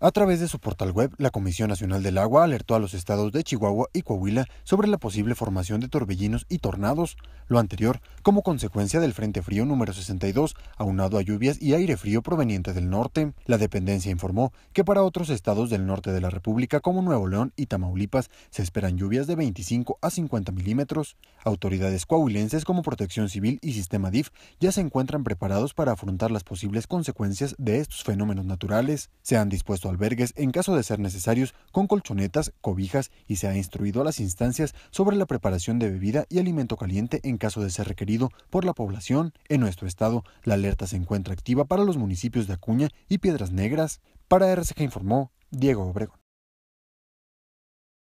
A través de su portal web, la Comisión Nacional del Agua alertó a los estados de Chihuahua y Coahuila sobre la posible formación de torbellinos y tornados, lo anterior como consecuencia del Frente Frío número 62, aunado a lluvias y aire frío proveniente del norte. La dependencia informó que para otros estados del norte de la República como Nuevo León y Tamaulipas se esperan lluvias de 25 a 50 milímetros. Autoridades coahuilenses como Protección Civil y Sistema DIF ya se encuentran preparados para afrontar las posibles consecuencias de estos fenómenos naturales. Se han dispuesto a albergues en caso de ser necesarios con colchonetas, cobijas y se ha instruido a las instancias sobre la preparación de bebida y alimento caliente en caso de ser requerido por la población. En nuestro estado, la alerta se encuentra activa para los municipios de Acuña y Piedras Negras. Para RCG informó Diego Obregón.